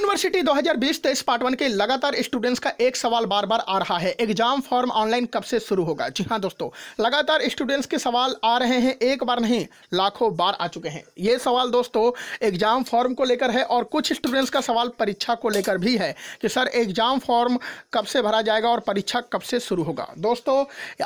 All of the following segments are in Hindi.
यूनिवर्सिटी 2020 तेईस पार्ट वन के लगातार स्टूडेंट्स का एक सवाल बार बार आ रहा है एग्जाम फॉर्म ऑनलाइन कब से शुरू होगा जी हाँ दोस्तों लगातार स्टूडेंट्स के सवाल आ रहे हैं एक बार नहीं लाखों बार आ चुके हैं ये सवाल दोस्तों एग्जाम फॉर्म को लेकर है और कुछ स्टूडेंट्स का सवाल परीक्षा को लेकर भी है कि सर एग्जाम फॉर्म कब से भरा जाएगा और परीक्षा कब से शुरू होगा दोस्तों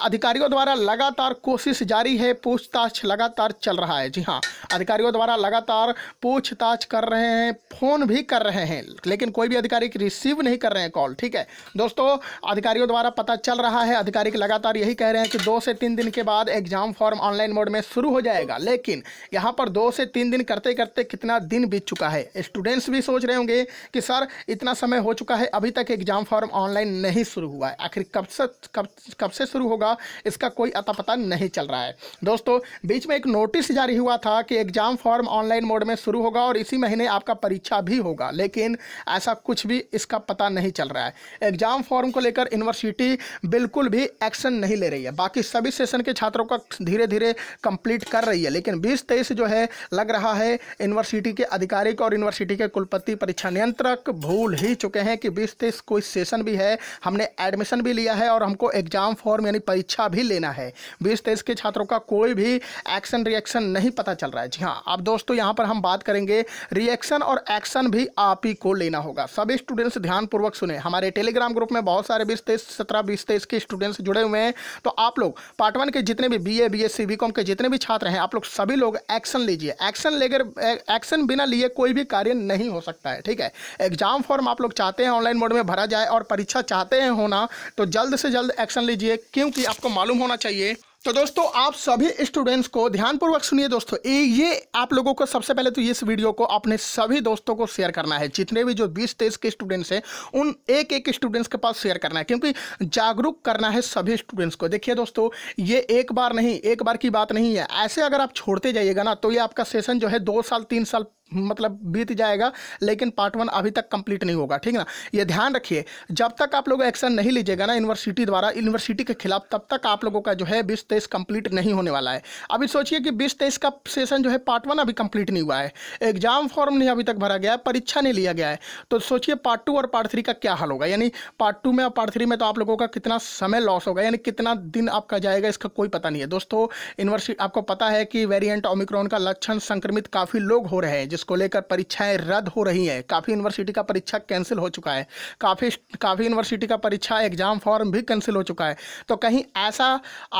अधिकारियों द्वारा लगातार कोशिश जारी है पूछताछ लगातार चल रहा है जी हाँ अधिकारियों द्वारा लगातार पूछताछ कर रहे हैं फोन भी कर रहे हैं लेकिन कोई भी अधिकारी रिसीव नहीं कर रहे हैं कॉल ठीक है दोस्तों अधिकारियों द्वारा पता चल रहा है अधिकारी लगातार यही कह रहे हैं कि दो से तीन दिन के बाद एग्जाम फॉर्म ऑनलाइन मोड में शुरू हो जाएगा लेकिन यहाँ पर दो से तीन दिन करते करते कितना दिन बीत चुका है स्टूडेंट्स भी सोच रहे होंगे कि सर इतना समय हो चुका है अभी तक एग्जाम फॉर्म ऑनलाइन नहीं शुरू हुआ है आखिर कब से कब कब से शुरू होगा इसका कोई अता पता नहीं चल रहा है दोस्तों बीच में एक नोटिस जारी हुआ था कि एग्जाम फॉर्म ऑनलाइन मोड में शुरू होगा और इसी महीने आपका परीक्षा भी होगा लेकिन लेकिन ऐसा कुछ भी इसका पता नहीं चल रहा है एग्जाम फॉर्म को लेकर यूनिवर्सिटी बिल्कुल भी एक्शन नहीं ले रही है बाकी सभी सेशन के छात्रों का धीरे धीरे कंप्लीट कर रही है लेकिन बीस तेईस जो है लग रहा है यूनिवर्सिटी के अधिकारिक और यूनिवर्सिटी के कुलपति परीक्षा नियंत्रक भूल ही चुके हैं कि बीस तेईस कोई सेशन भी है हमने एडमिशन भी लिया है और हमको एग्जाम फॉर्म यानी परीक्षा भी लेना है बीस तेईस के छात्रों का कोई भी एक्शन रिएक्शन नहीं पता चल रहा है जी हाँ अब दोस्तों यहाँ पर हम बात करेंगे रिएक्शन और एक्शन भी आप ही को लेना होगा सभी स्टूडेंट्स ध्यानपूर्वक सुने हमारे टेलीग्राम ग्रुप में बहुत सारे बीस तेईस सत्रह बीस तेईस के स्टूडेंट्स जुड़े हुए हैं तो आप लोग पार्ट वन के जितने भी B A B S C B com के जितने भी छात्र हैं आप लोग सभी लोग एक्शन लीजिए एक्शन लेकर एक्शन बिना लिए कोई भी कार्य नहीं हो सकता है ठीक है एग्जाम फॉर्म आप लोग चाहते हैं ऑनलाइन मोड में भरा जाए और परीक्षा चाहते हैं होना तो जल्द से जल्द एक्शन लीजिए क्योंकि आपको मालूम होना चाहिए तो दोस्तों आप सभी स्टूडेंट्स को ध्यानपूर्वक सुनिए दोस्तों ये आप लोगों को सबसे पहले तो इस वीडियो को अपने सभी दोस्तों को शेयर करना है जितने भी जो 20 तेईस के स्टूडेंट्स हैं उन एक एक स्टूडेंट्स के पास शेयर करना है क्योंकि जागरूक करना है सभी स्टूडेंट्स को देखिए दोस्तों ये एक बार नहीं एक बार की बात नहीं है ऐसे अगर आप छोड़ते जाइएगा ना तो ये आपका सेशन जो है दो साल तीन साल मतलब बीत जाएगा लेकिन पार्ट वन अभी तक कंप्लीट नहीं होगा ठीक ना ये ध्यान रखिए जब तक आप लोग एक्शन नहीं लीजिएगा ना यूनिवर्सिटी द्वारा यूनिवर्सिटी के खिलाफ तब तक आप लोगों का जो है बीस तेईस कंप्लीट नहीं होने वाला है अभी सोचिए कि बीस तेईस का सेशन जो है पार्ट वन अभी कंप्लीट नहीं हुआ है एग्जाम फॉर्म नहीं अभी तक भरा गया है परीक्षा नहीं लिया गया है तो सोचिए पार्ट टू और पार्ट थ्री का क्या हाल होगा यानी पार्ट टू में और पार्ट थ्री में तो आप लोगों का कितना समय लॉस होगा यानी कितना दिन आपका जाएगा इसका कोई पता नहीं है दोस्तों यूनिवर्सिटी आपको पता है कि वेरियंट ओमिक्रॉन का लक्षण संक्रमित काफ़ी लोग हो रहे हैं जिस जिसको लेकर परीक्षाएं रद्द हो रही हैं काफ़ी यूनिवर्सिटी का परीक्षा कैंसिल हो चुका है काफ़ी काफ़ी यूनिवर्सिटी का परीक्षा एग्ज़ाम फॉर्म भी कैंसिल हो चुका है तो कहीं ऐसा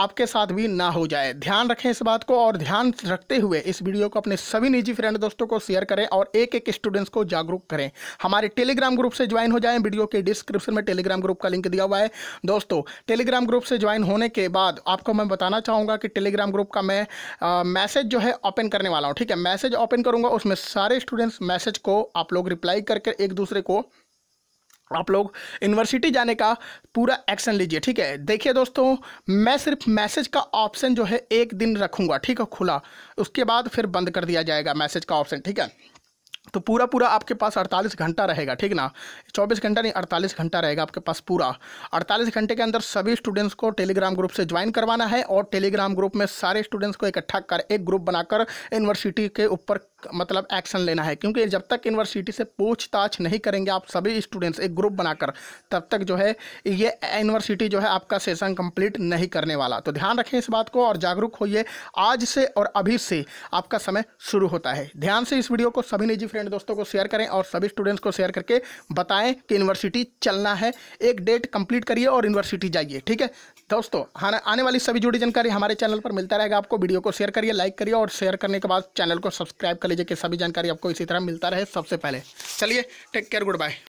आपके साथ भी ना हो जाए ध्यान रखें इस बात को और ध्यान रखते हुए इस वीडियो को अपने सभी निजी फ्रेंड दोस्तों को शेयर करें और एक एक स्टूडेंट्स को जागरूक करें हमारे टेलीग्राम ग्रुप से ज्वाइन हो जाए वीडियो के डिस्क्रिप्शन में टेलीग्राम ग्रुप का लिंक दिया हुआ है दोस्तों टेलीग्राम ग्रुप से ज्वाइन होने के बाद आपको मैं बताना चाहूँगा कि टेलीग्राम ग्रुप का मैं मैसेज जो है ओपन करने वाला हूँ ठीक है मैसेज ओपन करूँगा उसमें सारे स्टूडेंट्स मैसेज को आप लोग रिप्लाई करके एक दूसरे को आप लोग यूनिवर्सिटी जाने का पूरा एक्शन लीजिए ठीक है देखिए दोस्तों मैं सिर्फ मैसेज का ऑप्शन जो है एक दिन रखूँगा ठीक है खुला उसके बाद फिर बंद कर दिया जाएगा मैसेज का ऑप्शन ठीक है तो पूरा पूरा आपके पास 48 घंटा रहेगा ठीक ना 24 घंटा नहीं 48 घंटा रहेगा आपके पास पूरा 48 घंटे के अंदर सभी स्टूडेंट्स को टेलीग्राम ग्रुप से ज्वाइन करवाना है और टेलीग्राम ग्रुप में सारे स्टूडेंट्स को इकट्ठा कर एक ग्रुप बनाकर यूनिवर्सिटी के ऊपर मतलब एक्शन लेना है क्योंकि जब तक यूनिवर्सिटी से पूछताछ नहीं करेंगे आप सभी स्टूडेंट्स एक ग्रुप बनाकर तब तक जो है ये यूनिवर्सिटी जो है आपका सेशन कंप्लीट नहीं करने वाला तो ध्यान रखें इस बात को और जागरूक होइए आज से और अभी से आपका समय शुरू होता है ध्यान से इस वीडियो को सभी निजी फ्रेंड दोस्तों को शेयर करें और सभी स्टूडेंट्स को शेयर करके बताएं कि यूनिवर्सिटी चलना है एक डेट कंप्लीट करिए और यूनिवर्सिटी जाइए ठीक है दोस्तों हाँ, आने वाली सभी जुड़ी जानकारी हमारे चैनल पर मिलता रहेगा आपको वीडियो को शेयर करिए लाइक करिए और शेयर करने के बाद चैनल को सब्सक्राइब करिए लीजिए कि सभी जानकारी आपको इसी तरह मिलता रहे सबसे पहले चलिए टेक केयर गुड बाय